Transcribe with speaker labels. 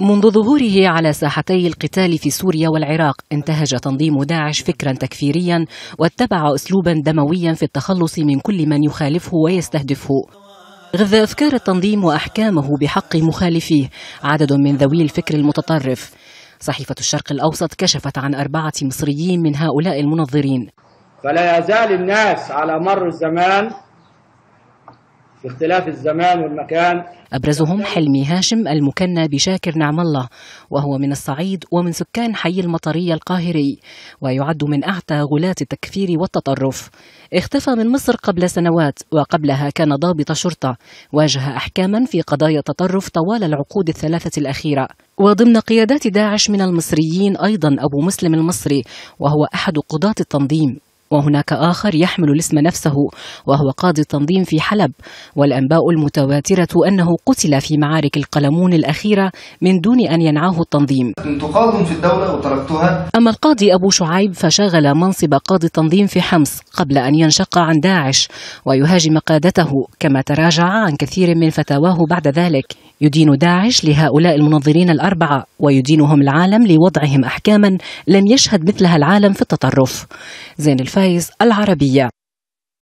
Speaker 1: منذ ظهوره على ساحتي القتال في سوريا والعراق انتهج تنظيم داعش فكرا تكفيريا واتبع اسلوبا دمويا في التخلص من كل من يخالفه ويستهدفه غذى افكار التنظيم واحكامه بحق مخالفيه عدد من ذوي الفكر المتطرف صحيفه الشرق الاوسط كشفت عن اربعه مصريين من هؤلاء المنظرين
Speaker 2: فلا يزال الناس على مر الزمان باختلاف الزمان والمكان
Speaker 1: أبرزهم حلمي هاشم المكنى بشاكر نعم الله وهو من الصعيد ومن سكان حي المطرية القاهري ويعد من أعتى غلاة التكفير والتطرف اختفى من مصر قبل سنوات وقبلها كان ضابط شرطة واجه أحكاما في قضايا التطرف طوال العقود الثلاثة الأخيرة وضمن قيادات داعش من المصريين أيضا أبو مسلم المصري وهو أحد قضاة التنظيم وهناك آخر يحمل الاسم نفسه وهو قاضي التنظيم في حلب والأنباء المتواترة أنه قتل في معارك القلمون الأخيرة من دون أن ينعاه التنظيم كنت
Speaker 3: في الدولة وتركتها
Speaker 1: أما القاضي أبو شعيب فشغل منصب قاضي التنظيم في حمص قبل أن ينشق عن داعش ويهاجم قادته كما تراجع عن كثير من فتاواه بعد ذلك يدين داعش لهؤلاء المنظرين الأربعة ويدينهم العالم لوضعهم أحكاما لم يشهد مثلها العالم في التطرف زين الفايز العربية